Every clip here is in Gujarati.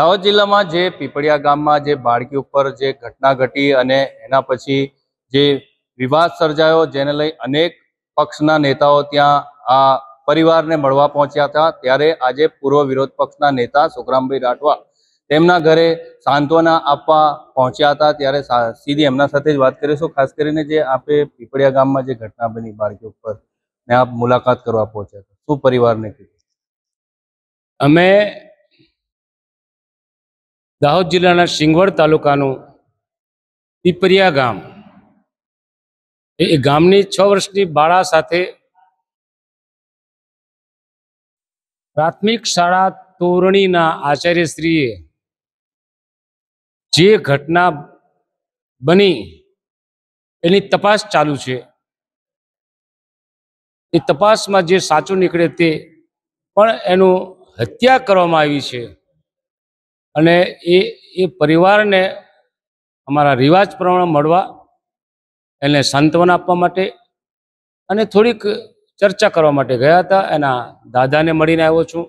દાહોદ જિલ્લામાં જે પીપળિયા ગામમાં જે બાળકી ઉપર જે ઘટના ઘટી અને એના પછી જે વિવાદ સર્જાયો જેને લઈ અનેક પક્ષના નેતાઓ ત્યાં આ પરિવારને મળવા પહોંચ્યા હતા ત્યારે આજે પૂર્વ વિરોધ પક્ષના નેતા સુખરામભાઈ રાઠવા તેમના ઘરે સાંત્વના આપવા પહોંચ્યા હતા ત્યારે સીધી એમના સાથે જ વાત કરીશું ખાસ કરીને જે આપે પીપળિયા ગામમાં જે ઘટના બની બાળકી ઉપર ને આપ મુલાકાત કરવા પહોંચ્યા હતા શું પરિવારને કીધું અમે દાહોદ જિલ્લાના સિંગવડ તાલુકાનું પીપરિયા ગામ એ ગામની છ વર્ષની બાળા સાથે પ્રાથમિક શાળા તોરણીના આચાર્યશ્રીએ જે ઘટના બની એની તપાસ ચાલુ છે એ તપાસમાં જે સાચું નીકળે તે પણ એનું હત્યા કરવામાં આવી છે અને એ એ પરિવારને અમારા રિવાજ પ્રમાણે મળવા એને સાંત્વન આપવા માટે અને થોડીક ચર્ચા કરવા માટે ગયા હતા એના દાદાને મળીને આવ્યો છું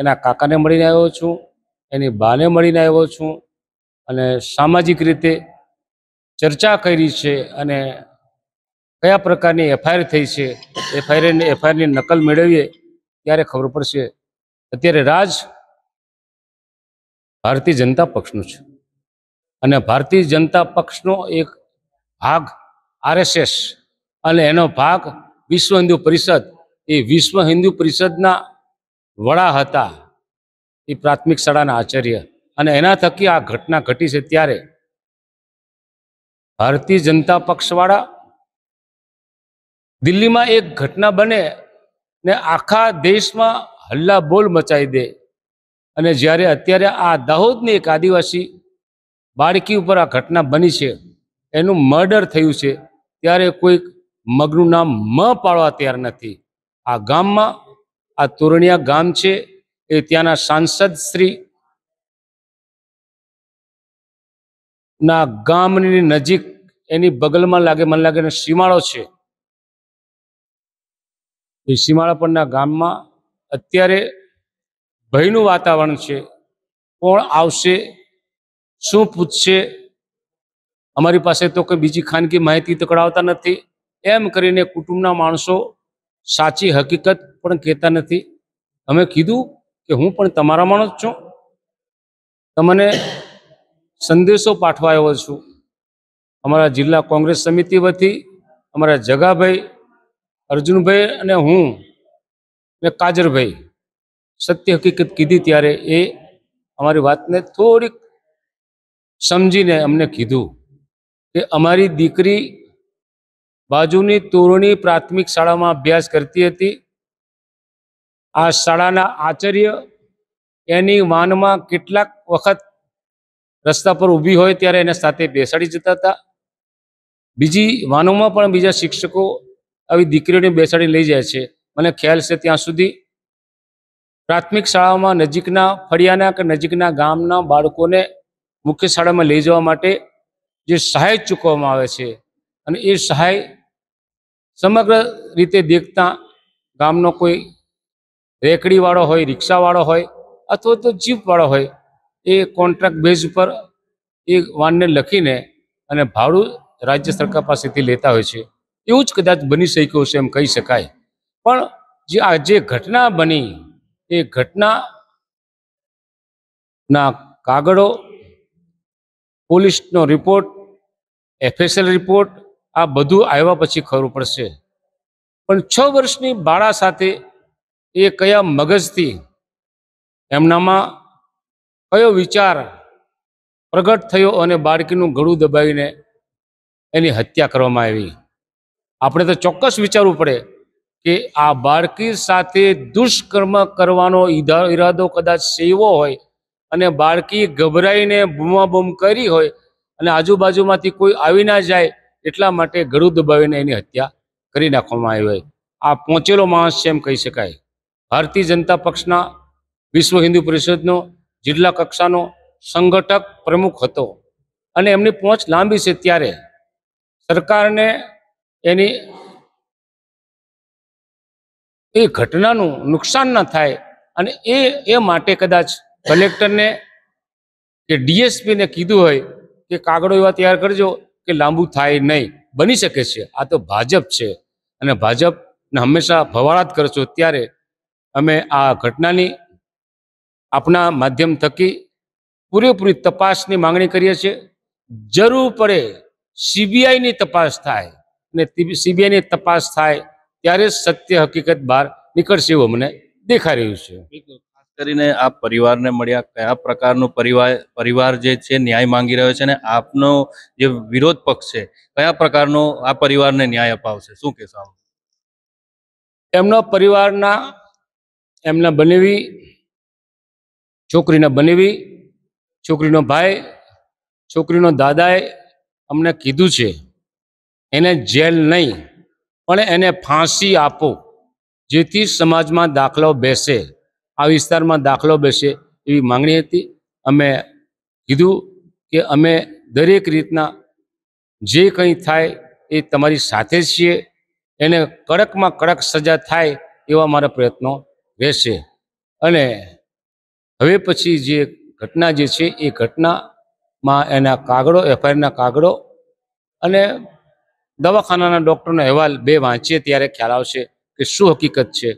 એના કાકાને મળીને આવ્યો છું એની બાને મળીને આવ્યો છું અને સામાજિક રીતે ચર્ચા કરી છે અને કયા પ્રકારની એફઆઈઆર થઈ છે એફઆઈઆરની એફઆઈઆરની નકલ મેળવીએ ત્યારે ખબર પડશે અત્યારે રાજ ભારતીય જનતા પક્ષનું છે અને ભારતીય જનતા પક્ષનો એક ભાગ આરએસએસ અને એનો ભાગ વિશ્વ હિન્દુ પરિષદ એ વિશ્વ હિન્દુ પરિષદના વડા હતા એ પ્રાથમિક શાળાના આચાર્ય અને એના થકી આ ઘટના ઘટી છે ત્યારે ભારતીય જનતા પક્ષવાળા દિલ્હીમાં એક ઘટના બને ને આખા દેશમાં હલ્લા બોલ મચાવી દે અને જ્યારે અત્યારે આ દાહોદની એક આદિવાસી બાળકી ઉપર આ ઘટના બની છે એનું મર્ડર થયું છે ત્યારે કોઈક મગનું નામ મ પાડવા તૈયાર નથી આ ગામમાં આ તોરણિયા ગામ છે એ ત્યાંના સાંસદ શ્રી ના ગામની નજીક એની બગલમાં લાગે મને લાગે ને સીમાળો છે એ સીમાળા પરના ગામમાં અત્યારે ભયનું વાતાવરણ છે કોણ આવશે શું પૂછશે અમારી પાસે તો કંઈ બીજી ખાનગી માહિતી તકડાવતા નથી એમ કરીને કુટુંબના માણસો સાચી હકીકત પણ કહેતા નથી અમે કીધું કે હું પણ તમારા માણસ છું તમને સંદેશો પાઠવા આવ્યો છું અમારા જિલ્લા કોંગ્રેસ સમિતિ વતી અમારા જગાભાઈ અર્જુનભાઈ અને હું ને કાજરભાઈ સત્ય હકીકત કીધી ત્યારે એ અમારી વાતને થોડીક સમજીને અમને કીધું કે અમારી દીકરી બાજુની તોરણી પ્રાથમિક શાળામાં અભ્યાસ કરતી હતી આ શાળાના આચાર્ય એની વાનમાં કેટલાક વખત રસ્તા પર ઊભી હોય ત્યારે એને સાથે બેસાડી જતા હતા બીજી વાનોમાં પણ બીજા શિક્ષકો આવી દીકરીઓને બેસાડી લઈ જાય છે મને ખ્યાલ છે ત્યાં સુધી પ્રાથમિક શાળામાં નજીકના ફળિયાના કે નજીકના ગામના બાળકોને મુખ્ય શાળામાં લઈ જવા માટે જે સહાય ચૂકવવામાં આવે છે અને એ સહાય સમગ્ર રીતે દેખતા ગામનો કોઈ રેકડીવાળો હોય રિક્ષાવાળો હોય અથવા તો જીપવાળો હોય એ કોન્ટ્રાક્ટ બેઝ ઉપર એ વાનને લખીને અને ભાડું રાજ્ય સરકાર પાસેથી લેતા હોય છે એવું જ કદાચ બની શક્યું છે એમ કહી શકાય પણ જે આ જે ઘટના બની એ ઘટના ના કાગળો પોલીસનો રિપોર્ટ એફએસએલ રિપોર્ટ આ બધું આવ્યા પછી ખરું પડશે પણ છ વર્ષની બાળા સાથે એ કયા મગજથી એમનામાં કયો વિચાર પ્રગટ થયો અને બાળકીનું ગળું દબાવીને એની હત્યા કરવામાં આવી આપણે તો ચોક્કસ વિચારવું પડે કે આ બાળકી સાથે દુષ્કર્મ કરવાનો ઈરાદો કદાચ સેવો હોય અને બાળકી ગભરાઈને બૂમાબૂમ કરી હોય અને આજુબાજુમાંથી કોઈ આવી ના જાય એટલા માટે ગળું દબાવીને એની હત્યા કરી નાખવામાં આવી હોય આ પહોંચેલો માણસ છે એમ કહી શકાય ભારતીય જનતા પક્ષના વિશ્વ હિન્દુ પરિષદનો જિલ્લા કક્ષાનો સંગઠક પ્રમુખ હતો અને એમની પહોંચ લાંબી છે ત્યારે સરકારને એની એ ઘટનાનું નુકસાન ન થાય અને એ એ માટે કદાચ કલેક્ટરને કે ડીએસપીને કીધું હોય કે કાગળો એવા તૈયાર કરજો કે લાંબુ થાય નહીં બની શકે છે આ તો ભાજપ છે અને ભાજપને હંમેશા ભવાળા જ કરશો ત્યારે અમે આ ઘટનાની આપણા માધ્યમ થકી પૂરેપૂરી તપાસની માંગણી કરીએ છીએ જરૂર પડે સીબીઆઈની તપાસ થાય અને સીબીઆઈની તપાસ થાય ત્યારે સત્ય હકીકત બહાર નીકળશે એવું અમને દેખાઈ રહ્યું છે ખાસ કરીને આપ પરિવારને મળ્યા કયા પ્રકારનો પરિવાર પરિવાર જે છે ન્યાય માંગી રહ્યો છે અને આપનો જે વિરોધ પક્ષ છે કયા પ્રકારનો આ પરિવારને ન્યાય અપાવશે શું કહેશો આપ એમના પરિવારના એમના બનેવી છોકરીને બનેવી છોકરીનો ભાઈ છોકરીનો દાદાએ અમને કીધું છે એને જેલ નહીં પણ એને ફાંસી આપો જેથી સમાજમાં દાખલો બેસે આ વિસ્તારમાં દાખલો બેસે એવી માંગણી હતી અમે કીધું કે અમે દરેક રીતના જે કંઈ થાય એ તમારી સાથે છીએ એને કડકમાં કડક સજા થાય એવા મારા પ્રયત્નો રહેશે અને હવે પછી જે ઘટના જે છે એ ઘટનામાં એના કાગળો એફઆઈઆરના કાગળો અને દવાખાનાના ડૉક્ટરનો અહેવાલ બે વાંચીએ ત્યારે ખ્યાલ આવશે કે શું હકીકત છે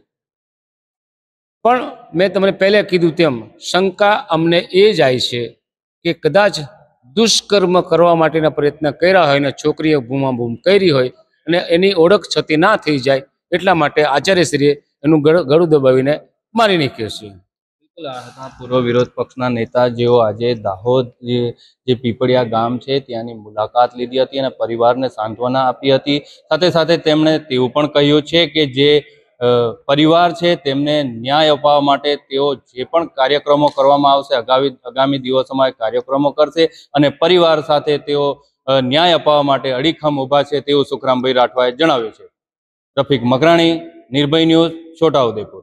પણ મેં તમને પહેલે કીધું તેમ શંકા અમને એ જાય છે કે કદાચ દુષ્કર્મ કરવા માટેના પ્રયત્ન કર્યા હોય અને છોકરીએ બૂમાબૂમ કરી હોય અને એની ઓળખ છતી ના થઈ જાય એટલા માટે આચાર્યશ્રીએ એનું ગળું દબાવીને મારી નાખ્યું છે પૂર્વ વિરોધ પક્ષના નેતા જેઓ આજે દાહોદ જે પીપળિયા ગામ છે ત્યાંની મુલાકાત લીધી હતી અને પરિવારને સાંત્વના આપી હતી સાથે સાથે તેમણે તેવું પણ કહ્યું છે કે જે પરિવાર છે તેમને ન્યાય અપાવવા માટે તેઓ જે પણ કાર્યક્રમો કરવામાં આવશે આગામી આગામી દિવસોમાં કાર્યક્રમો કરશે અને પરિવાર સાથે તેઓ ન્યાય અપાવવા માટે અડીખમ ઊભા છે તેવું સુખરામભાઈ રાઠવાએ જણાવ્યું છે રફીક મકરાણી નિર્ભય ન્યૂઝ છોટાઉદેપુર